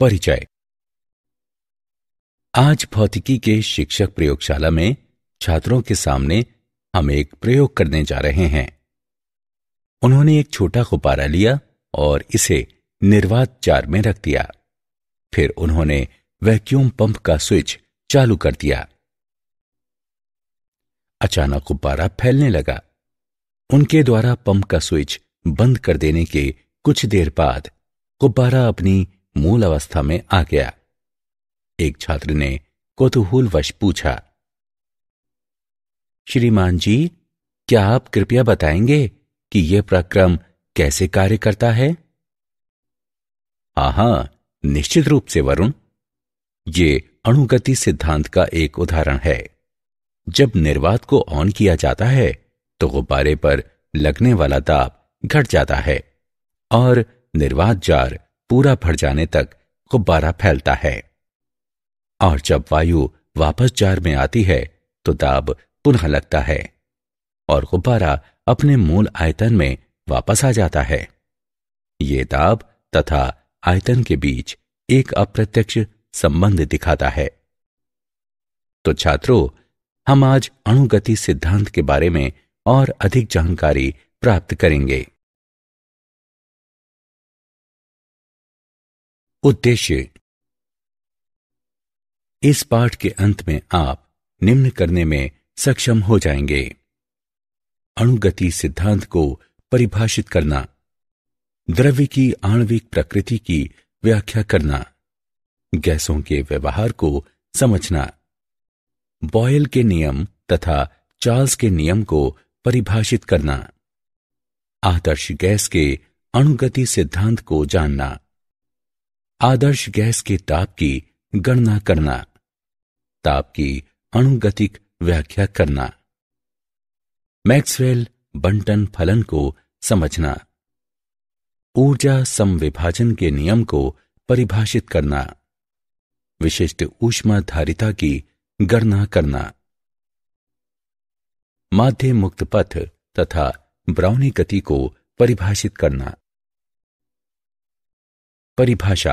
परिचय आज भौतिकी के शिक्षक प्रयोगशाला में छात्रों के सामने हम एक प्रयोग करने जा रहे हैं उन्होंने एक छोटा गुब्बारा लिया और इसे निर्वात चार में रख दिया फिर उन्होंने वैक्यूम पंप का स्विच चालू कर दिया अचानक गुब्बारा फैलने लगा उनके द्वारा पंप का स्विच बंद कर देने के कुछ देर बाद गुब्बारा अपनी मूल अवस्था में आ गया एक छात्र ने वश पूछा श्रीमान जी क्या आप कृपया बताएंगे कि यह प्रक्रम कैसे कार्य करता है आहा निश्चित रूप से वरुण ये अणुगति सिद्धांत का एक उदाहरण है जब निर्वात को ऑन किया जाता है तो गुब्बारे पर लगने वाला ताप घट जाता है और निर्वात जार पूरा भर जाने तक गुब्बारा फैलता है और जब वायु वापस जार में आती है तो दाब पुनः लगता है और गुब्बारा अपने मूल आयतन में वापस आ जाता है ये दाब तथा आयतन के बीच एक अप्रत्यक्ष संबंध दिखाता है तो छात्रों हम आज अणुगति सिद्धांत के बारे में और अधिक जानकारी प्राप्त करेंगे उद्देश्य इस पाठ के अंत में आप निम्न करने में सक्षम हो जाएंगे अणुगति सिद्धांत को परिभाषित करना द्रव्य की आणविक प्रकृति की व्याख्या करना गैसों के व्यवहार को समझना बॉयल के नियम तथा चार्ल्स के नियम को परिभाषित करना आदर्श गैस के अणुगति सिद्धांत को जानना आदर्श गैस के ताप की गणना करना ताप की अणुगतिक व्याख्या करना मैक्सवेल बंटन फलन को समझना ऊर्जा समविभाजन के नियम को परिभाषित करना विशिष्ट ऊष्मा धारिता की गणना करना माध्यम मुक्त पथ तथा ब्राउनी गति को परिभाषित करना परिभाषा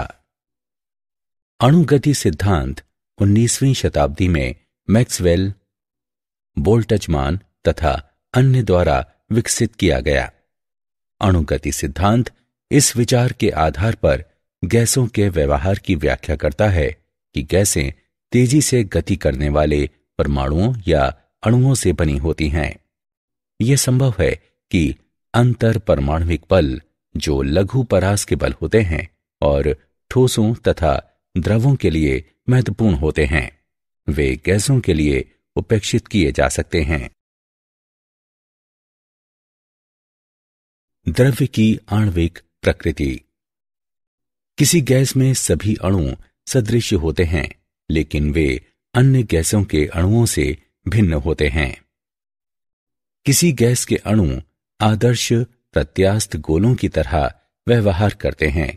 अणुगति सिद्धांत 19वीं शताब्दी में मैक्सवेल बोल्टजमान तथा अन्य द्वारा विकसित किया गया अणुगति सिद्धांत इस विचार के आधार पर गैसों के व्यवहार की व्याख्या करता है कि गैसें तेजी से गति करने वाले परमाणुओं या अणुओं से बनी होती हैं यह संभव है कि अंतर परमाणु बल जो लघु परास के बल होते हैं और ठोसों तथा द्रवों के लिए महत्वपूर्ण होते हैं वे गैसों के लिए उपेक्षित किए जा सकते हैं द्रव्य की आणविक प्रकृति किसी गैस में सभी अणु सदृश होते हैं लेकिन वे अन्य गैसों के अणुओं से भिन्न होते हैं किसी गैस के अणु आदर्श प्रत्यास्थ गोलों की तरह व्यवहार करते हैं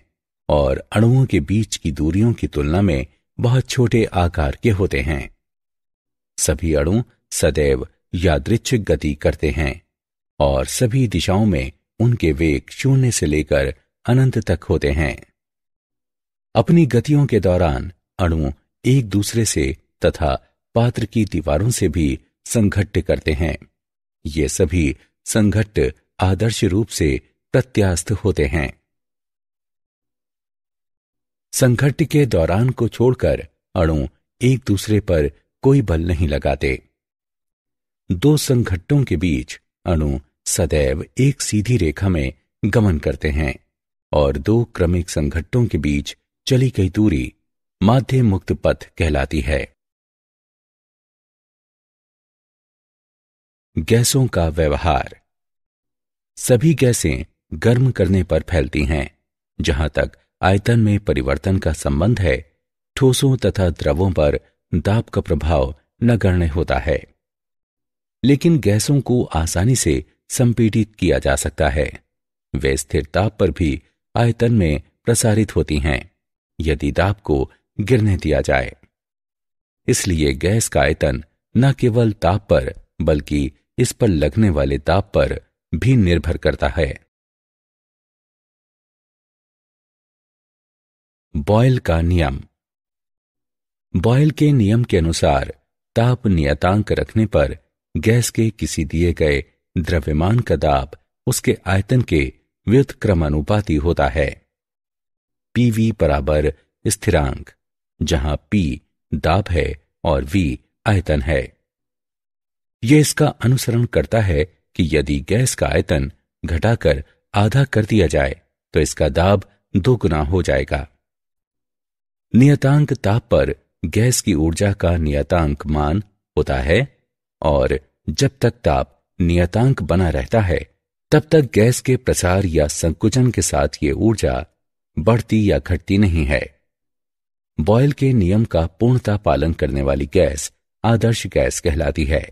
और अणुओं के बीच की दूरियों की तुलना में बहुत छोटे आकार के होते हैं सभी अणु सदैव यादृच्छिक गति करते हैं और सभी दिशाओं में उनके वेग शून्य से लेकर अनंत तक होते हैं अपनी गतियों के दौरान अणु एक दूसरे से तथा पात्र की दीवारों से भी संघट्ट करते हैं ये सभी संघट्ट आदर्श रूप से प्रत्यास्थ होते हैं संघट के दौरान को छोड़कर अणु एक दूसरे पर कोई बल नहीं लगाते दो संघट्टों के बीच अणु सदैव एक सीधी रेखा में गमन करते हैं और दो क्रमिक संघट्टों के बीच चली गई दूरी माध्य मुक्त पथ कहलाती है गैसों का व्यवहार सभी गैसें गर्म करने पर फैलती हैं जहां तक आयतन में परिवर्तन का संबंध है ठोसों तथा द्रवों पर दाब का प्रभाव नगण्य होता है लेकिन गैसों को आसानी से संपीड़ित किया जा सकता है वे स्थिर ताप पर भी आयतन में प्रसारित होती हैं यदि दाब को गिरने दिया जाए इसलिए गैस का आयतन न केवल ताप पर बल्कि इस पर लगने वाले ताप पर भी निर्भर करता है बॉयल का नियम बॉयल के नियम के अनुसार ताप नियतांक रखने पर गैस के किसी दिए गए द्रव्यमान का दाब उसके आयतन के व्युत क्रमानुपाती होता है पीवी बराबर स्थिरांक जहां पी दाब है और वी आयतन है यह इसका अनुसरण करता है कि यदि गैस का आयतन घटाकर आधा कर दिया जाए तो इसका दाब दोगुना हो जाएगा नियतांक ताप पर गैस की ऊर्जा का नियतांक मान होता है और जब तक ताप नियतांक बना रहता है तब तक गैस के प्रसार या संकुचन के साथ ये ऊर्जा बढ़ती या घटती नहीं है बॉयल के नियम का पूर्णता पालन करने वाली गैस आदर्श गैस कहलाती है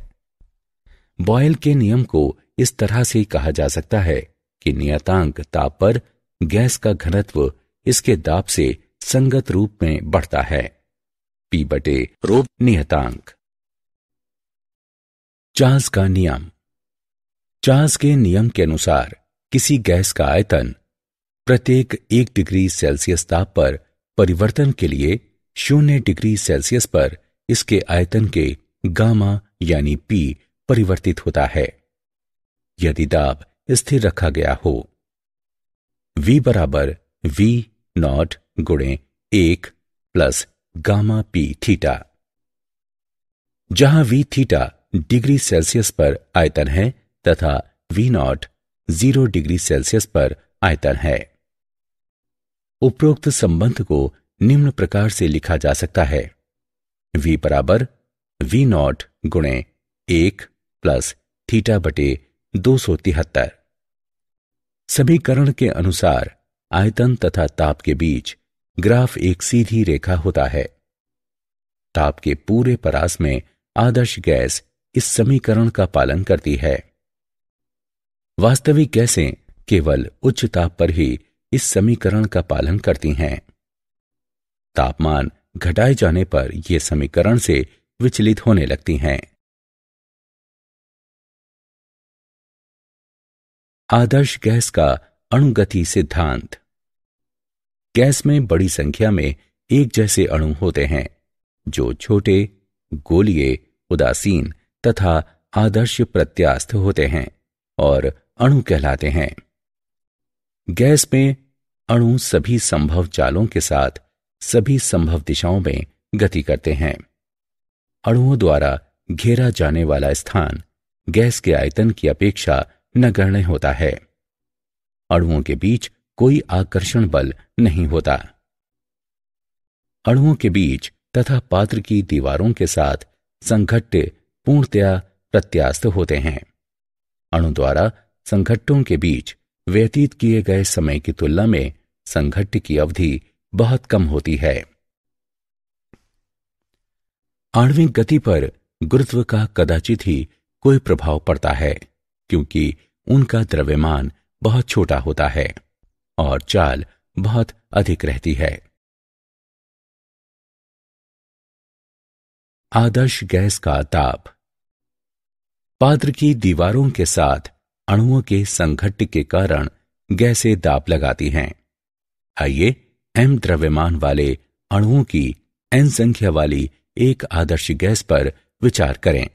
बॉयल के नियम को इस तरह से कहा जा सकता है कि नियतांक ताप पर गैस का घनत्व इसके दाब से संगत रूप में बढ़ता है पी बटे रोप नियतांक चार्ज का नियम चार्ज के नियम के अनुसार किसी गैस का आयतन प्रत्येक एक डिग्री सेल्सियस ताप पर परिवर्तन के लिए शून्य डिग्री सेल्सियस पर इसके आयतन के गामा यानी पी परिवर्तित होता है यदि दाब स्थिर रखा गया हो वी बराबर वी नॉट गुणे एक प्लस गामा पी थीटा जहां वी थीटा डिग्री सेल्सियस पर आयतन है तथा V naught zero degree Celsius पर आयतन है उपरोक्त संबंध को निम्न प्रकार से लिखा जा सकता है v बराबर वी नॉट गुणे एक प्लस थीटा बटे दो सौ तिहत्तर समीकरण के अनुसार आयतन तथा ताप के बीच ग्राफ एक सीधी रेखा होता है ताप के पूरे परास में आदर्श गैस इस समीकरण का पालन करती है वास्तविक गैसें केवल उच्च ताप पर ही इस समीकरण का पालन करती हैं तापमान घटाए जाने पर यह समीकरण से विचलित होने लगती हैं आदर्श गैस का अणुगति सिद्धांत गैस में बड़ी संख्या में एक जैसे अणु होते हैं जो छोटे गोलीय उदासीन तथा आदर्श प्रत्यास्थ होते हैं और अणु कहलाते हैं गैस में अणु सभी संभव चालों के साथ सभी संभव दिशाओं में गति करते हैं अणुओं द्वारा घेरा जाने वाला स्थान गैस के आयतन की अपेक्षा नगण्य होता है अणुओं के बीच कोई आकर्षण बल नहीं होता अणुओं के बीच तथा पात्र की दीवारों के साथ संघट्ट पूर्णतया प्रत्यास्त होते हैं अणु द्वारा संघट्टों के बीच व्यतीत किए गए समय की तुलना में संघट्ट की अवधि बहुत कम होती है आणविक गति पर गुरुत्व का कदाचित ही कोई प्रभाव पड़ता है क्योंकि उनका द्रव्यमान बहुत छोटा होता है और चाल बहुत अधिक रहती है आदर्श गैस का ताप पात्र की दीवारों के साथ अणुओं के संघट्ट के कारण गैसें दाप लगाती हैं आइए एम द्रव्यमान वाले अणुओं की एन संख्या वाली एक आदर्श गैस पर विचार करें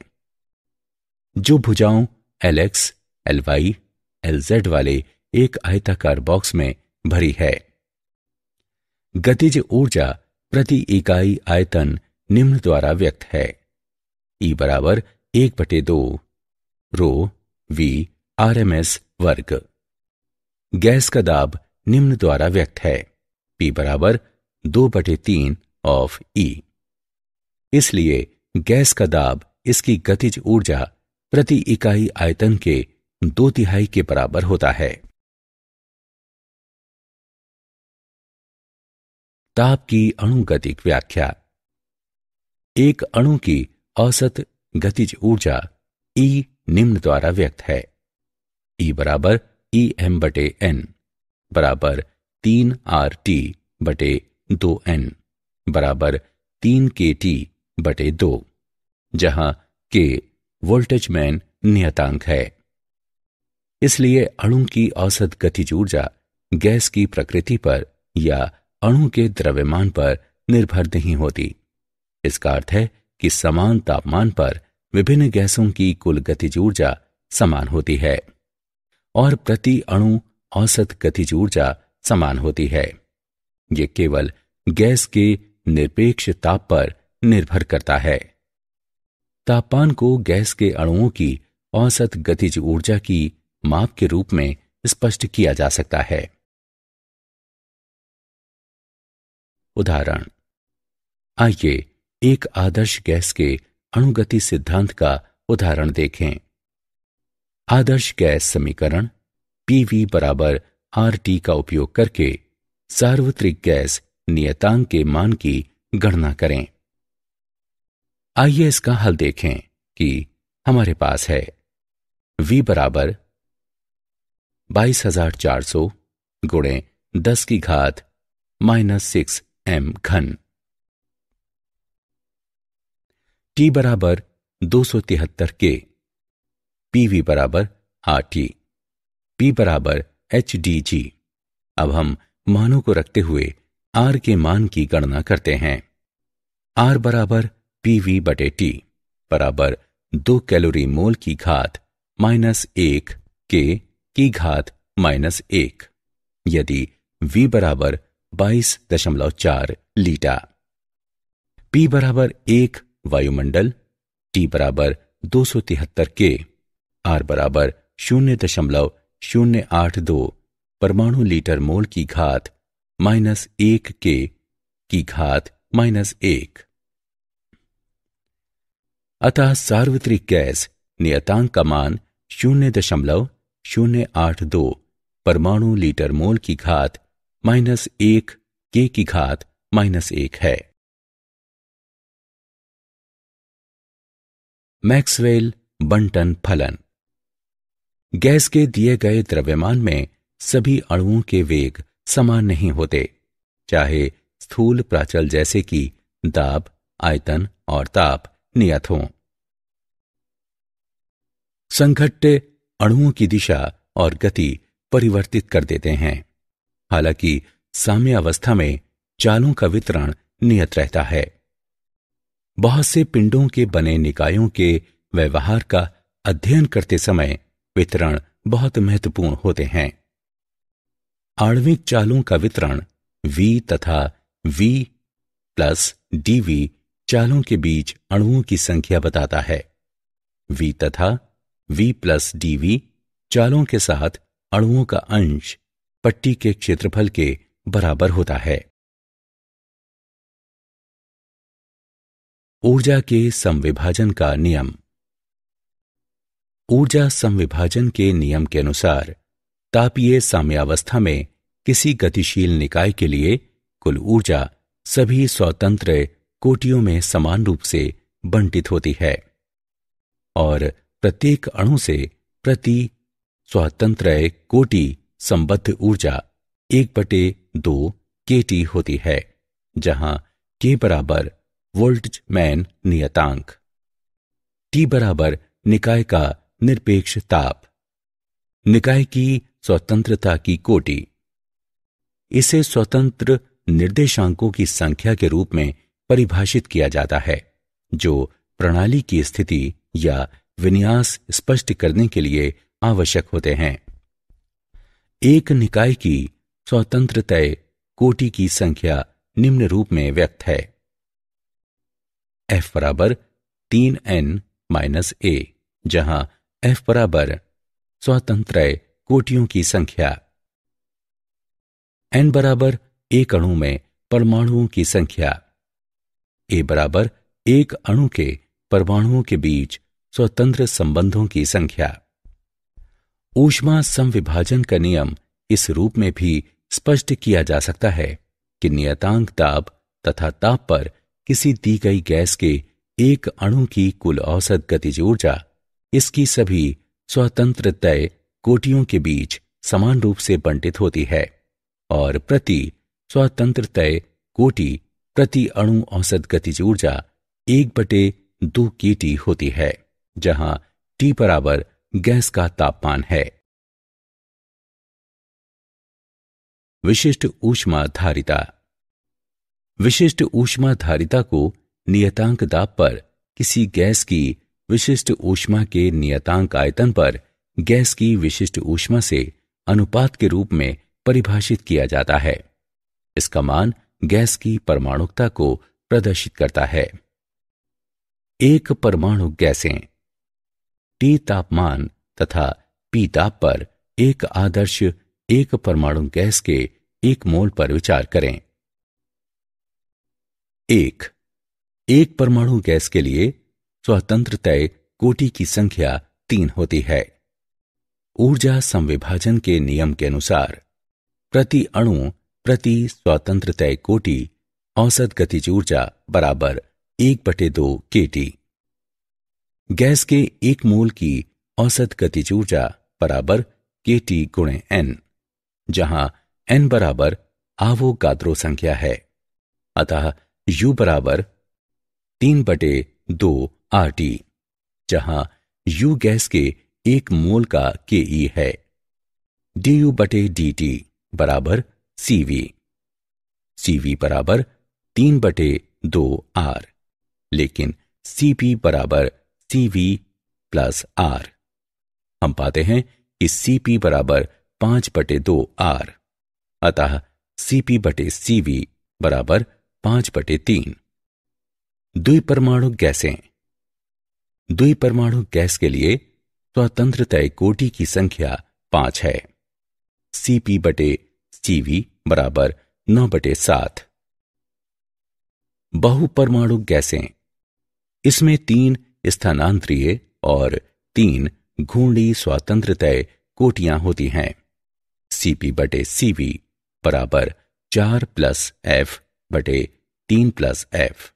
जो भुजाओं LX LY L Y L Z वाले एक आयताकार बॉक्स में भरी है गतिज ऊर्जा प्रति इकाई आयतन निम्न द्वारा व्यक्त है ई e बराबर एक बटे दो rho V R M S वर्ग गैस का दाब निम्न द्वारा व्यक्त है पी बराबर दो बटे तीन ऑफ ई e। इसलिए गैस का दाब इसकी गतिज ऊर्जा प्रति इकाई आयतन के दो तिहाई के बराबर होता है ताप की अणुगतिक व्याख्या एक अणु की औसत गतिज ऊर्जा ई e निम्न द्वारा व्यक्त है ई e बराबर ई e एम बटे एन बराबर तीन आर टी बटे दो एन बराबर तीन के टी बटे दो जहां के वोल्टेज मैन नियतांक है इसलिए अणु की औसत गतिज ऊर्जा गैस की प्रकृति पर या अणु के द्रव्यमान पर निर्भर नहीं होती इसका अर्थ है कि समान तापमान पर विभिन्न गैसों की कुल गतिज ऊर्जा समान होती है और प्रति अणु औसत गतिज ऊर्जा समान होती है यह केवल गैस के निरपेक्ष ताप पर निर्भर करता है तापमान को गैस के अणुओं की औसत गतिज ऊर्जा की माप के रूप में स्पष्ट किया जा सकता है उदाहरण आइए एक आदर्श गैस के अणुगति सिद्धांत का उदाहरण देखें आदर्श गैस समीकरण पीवी बराबर आर टी का उपयोग करके सार्वत्रिक गैस नियतांक के मान की गणना करें आइए इसका हल देखें कि हमारे पास है V बराबर बाईस हजार चार सौ गुणे दस की घात माइनस सिक्स एम घन टी बराबर दो सौ तिहत्तर के पी वी बराबर आर टी पी बराबर एच डी जी अब हम मानों को रखते हुए आर के मान की गणना करते हैं आर बराबर पी वी बटे टी बराबर दो कैलोरी मोल की घात माइनस एक के की घात माइनस एक यदि वी बराबर 22.4 लीटा पी बराबर एक वायुमंडल टी बराबर दो सौ तिहत्तर के आर बराबर शून्य दशमलव शून्य आठ दो परमाणु लीटर मोल की घात माइनस एक के की घात माइनस एक अतः सार्वत्रिक गैस नियतांक का मान शून्य दशमलव शून्य आठ दो परमाणु लीटर मोल की घात माइनस एक के की घात माइनस एक है मैक्सवेल बंटन फलन गैस के दिए गए द्रव्यमान में सभी अणुओं के वेग समान नहीं होते चाहे स्थूल प्राचल जैसे कि दाब आयतन और ताप नियत हों संघट्ट अणुओं की दिशा और गति परिवर्तित कर देते हैं हालांकि साम्यावस्था में चालों का वितरण नियत रहता है बहुत से पिंडों के बने निकायों के व्यवहार का अध्ययन करते समय वितरण बहुत महत्वपूर्ण होते हैं आणविक चालों का वितरण V तथा V प्लस dV चालों के बीच अणुओं की संख्या बताता है V तथा V प्लस डीवी चालों के साथ अणुओं का अंश पट्टी के क्षेत्रफल के बराबर होता है ऊर्जा के संविभाजन का नियम ऊर्जा संविभाजन के नियम के अनुसार तापीय साम्यावस्था में किसी गतिशील निकाय के लिए कुल ऊर्जा सभी स्वतंत्र कोटियों में समान रूप से बंटित होती है और प्रत्येक अणु से प्रति स्वतंत्र कोटि संबद्ध ऊर्जा एक बटे दो के टी होती है जहां के बराबर वोल्ट मैन नियतांक टी बराबर निकाय का निरपेक्ष ताप निकाय की स्वतंत्रता की कोटि इसे स्वतंत्र निर्देशांकों की संख्या के रूप में परिभाषित किया जाता है जो प्रणाली की स्थिति या विन्यास स्पष्ट करने के लिए आवश्यक होते हैं एक निकाय की स्वतंत्र तय कोटि की संख्या निम्न रूप में व्यक्त है एफ बराबर तीन एन माइनस ए जहां एफ बराबर स्वतंत्र कोटियों की संख्या एन बराबर एक अणु में परमाणुओं की संख्या ए बराबर एक अणु के परमाणुओं के बीच स्वतंत्र संबंधों की संख्या ऊष्मा संविभाजन का नियम इस रूप में भी स्पष्ट किया जा सकता है कि नियतांक ताप तथा ताप पर किसी दी गई गैस के एक अणु की कुल औसत गतिज ऊर्जा इसकी सभी स्वतंत्र तय कोटियों के बीच समान रूप से बंटित होती है और प्रति स्वतंत्र तय कोटि प्रति अणु औसत गतिज ऊर्जा एक बटे दो टी होती है जहां टी बराबर गैस का तापमान है विशिष्ट ऊष्मा धारिता विशिष्ट ऊष्मा धारिता को नियतांक दाब पर किसी गैस की विशिष्ट ऊष्मा के नियतांक आयतन पर गैस की विशिष्ट ऊष्मा से अनुपात के रूप में परिभाषित किया जाता है इसका मान गैस की परमाणुकता को प्रदर्शित करता है एक परमाणु गैसें टी तापमान तथा पी ताप पर एक आदर्श एक परमाणु गैस के एक मोल पर विचार करें एक एक परमाणु गैस के लिए स्वतंत्र तय कोटि की संख्या तीन होती है ऊर्जा संविभाजन के नियम के अनुसार प्रति अणु प्रति स्वतंत्र तय कोटि औसत गतिज ऊर्जा बराबर एक बटे दो केटी गैस के एक मोल की औसत गतिज ऊर्जा बराबर के टी गुणे एन जहां एन बराबर आवोगाद्रो संख्या है अतः यू बराबर तीन बटे दो आर टी जहां यू गैस के एक मोल का के ई है डी यू बटे डी टी बराबर सीवी सीवी बराबर तीन बटे दो आर लेकिन सीपी बराबर सी वी प्लस आर हम पाते हैं कि सी पी बराबर पांच बटे दो आर अतः सी पी बटे सी वी बराबर पांच बटे तीन परमाणु गैसें परमाणु गैस के लिए स्वतंत्र तय कोटि की संख्या पांच है सी पी बटे सी वी बराबर नौ बटे सात बहु परमाणु गैसें इसमें तीन स्थानांतरीय और तीन घूर्णी स्वातंत्र कोटियां होती हैं सीपी बटे सीवी बराबर चार प्लस एफ बटे तीन प्लस एफ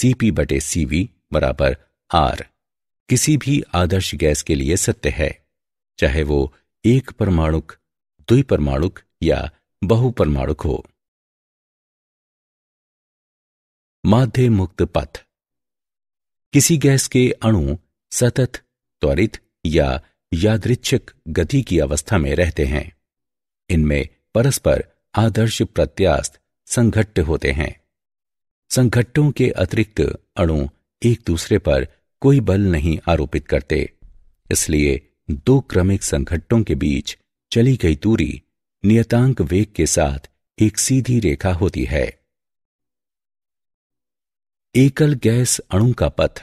सीपी बटे सीवी बराबर आर किसी भी आदर्श गैस के लिए सत्य है चाहे वो एक परमाणुक द्विपरमाणुक या बहुपरमाणुक हो माध्य मुक्त पथ किसी गैस के अणु सतत त्वरित या यादृच्छिक गति की अवस्था में रहते हैं इनमें परस्पर आदर्श प्रत्यास्त संघट्ट होते हैं संघट्टों के अतिरिक्त अणु एक दूसरे पर कोई बल नहीं आरोपित करते इसलिए दो क्रमिक संघट्टों के बीच चली गई दूरी नियतांक वेग के साथ एक सीधी रेखा होती है एकल गैस अणु का पथ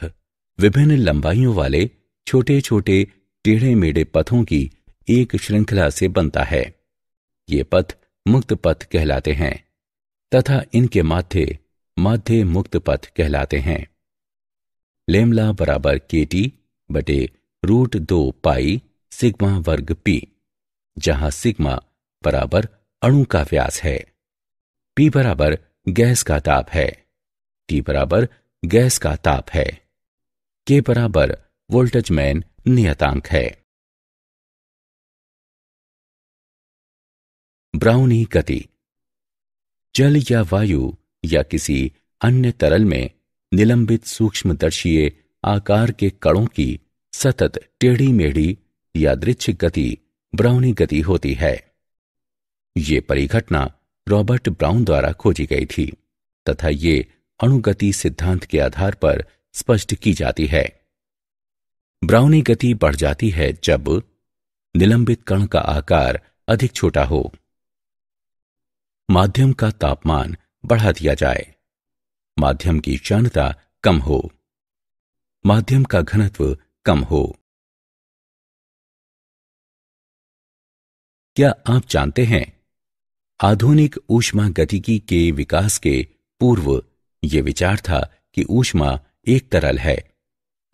विभिन्न लंबाइयों वाले छोटे छोटे टेढ़े मेढ़े पथों की एक श्रृंखला से बनता है ये पथ मुक्त पथ कहलाते हैं तथा इनके माध्य माध्य मुक्त पथ कहलाते हैं लेमला बराबर के टी बटे रूट दो पाई सिग्मा वर्ग पी जहां सिग्मा बराबर अणु का व्यास है पी बराबर गैस का ताप है टी बराबर गैस का ताप है के बराबर वोल्टेज मैन नियतांक है ब्राउनी गति जल या वायु या किसी अन्य तरल में निलंबित सूक्ष्मदर्शीय आकार के कणों की सतत टेढ़ी मेढ़ी या यादृच्छिक गति ब्राउनी गति होती है ये परिघटना रॉबर्ट ब्राउन द्वारा खोजी गई थी तथा ये अणुगति सिद्धांत के आधार पर स्पष्ट की जाती है ब्राउनी गति बढ़ जाती है जब निलंबित कण का आकार अधिक छोटा हो माध्यम का तापमान बढ़ा दिया जाए माध्यम की क्षणता कम हो माध्यम का घनत्व कम हो क्या आप जानते हैं आधुनिक ऊष्मा गतिकी के विकास के पूर्व ये विचार था कि ऊष्मा एक तरल है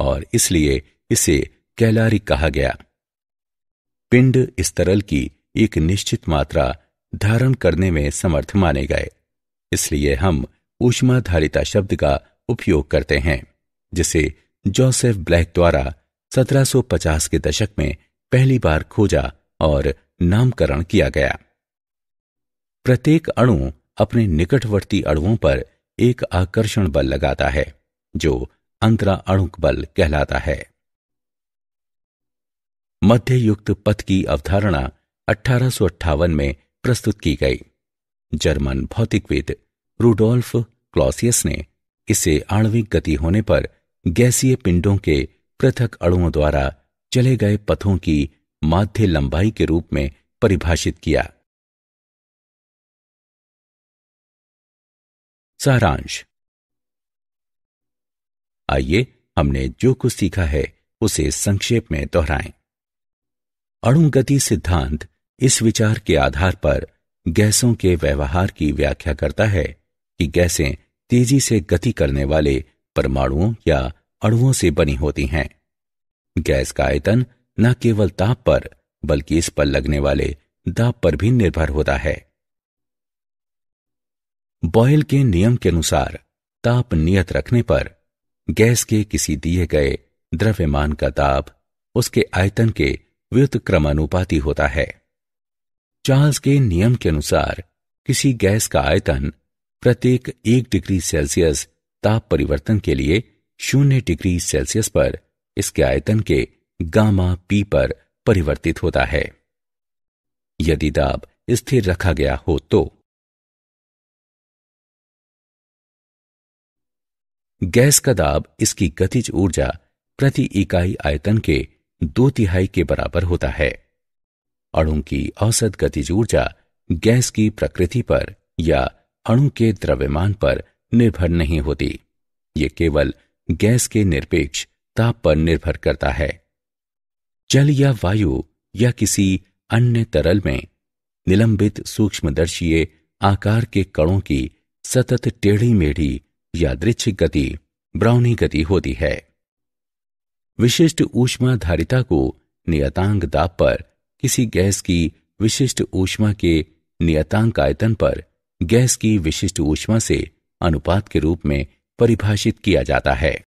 और इसलिए इसे कैलारी कहा गया पिंड इस तरल की एक निश्चित मात्रा धारण करने में समर्थ माने गए इसलिए हम ऊष्मा धारिता शब्द का उपयोग करते हैं जिसे जोसेफ ब्लैक द्वारा 1750 के दशक में पहली बार खोजा और नामकरण किया गया प्रत्येक अणु अपने निकटवर्ती अणुओं पर एक आकर्षण बल लगाता है जो अंतरा अणुक बल कहलाता है मध्ययुक्त पथ की अवधारणा अठारह में प्रस्तुत की गई जर्मन भौतिकविद रूडोल्फ क्लॉसियस ने इसे आणविक गति होने पर गैसीय पिंडों के पृथक अणुओं द्वारा चले गए पथों की माध्य लंबाई के रूप में परिभाषित किया सारांश आइए हमने जो कुछ सीखा है उसे संक्षेप में दोहराएं। अणुगति सिद्धांत इस विचार के आधार पर गैसों के व्यवहार की व्याख्या करता है कि गैसें तेजी से गति करने वाले परमाणुओं या अणुओं से बनी होती हैं गैस का आयतन न केवल ताप पर बल्कि इस पर लगने वाले दाब पर भी निर्भर होता है बॉयल के नियम के अनुसार ताप नियत रखने पर गैस के किसी दिए गए द्रव्यमान का ताप उसके आयतन के व्युत क्रमानुपाती होता है चार्ल्स के नियम के अनुसार किसी गैस का आयतन प्रत्येक एक डिग्री सेल्सियस ताप परिवर्तन के लिए शून्य डिग्री सेल्सियस पर इसके आयतन के गामा पी पर परिवर्तित होता है यदि दाब स्थिर रखा गया हो तो गैस का दाब इसकी गतिज ऊर्जा प्रति इकाई आयतन के दो तिहाई के बराबर होता है अणु की औसत गतिज ऊर्जा गैस की प्रकृति पर या अणु के द्रव्यमान पर निर्भर नहीं होती ये केवल गैस के निरपेक्ष ताप पर निर्भर करता है जल या वायु या किसी अन्य तरल में निलंबित सूक्ष्मदर्शीय आकार के कणों की सतत टेढ़ी मेढ़ी यादृच्छिक गति ब्राउनी गति होती है विशिष्ट ऊष्मा धारिता को नियतांक दाब पर किसी गैस की विशिष्ट ऊष्मा के नियतांक आयतन पर गैस की विशिष्ट ऊष्मा से अनुपात के रूप में परिभाषित किया जाता है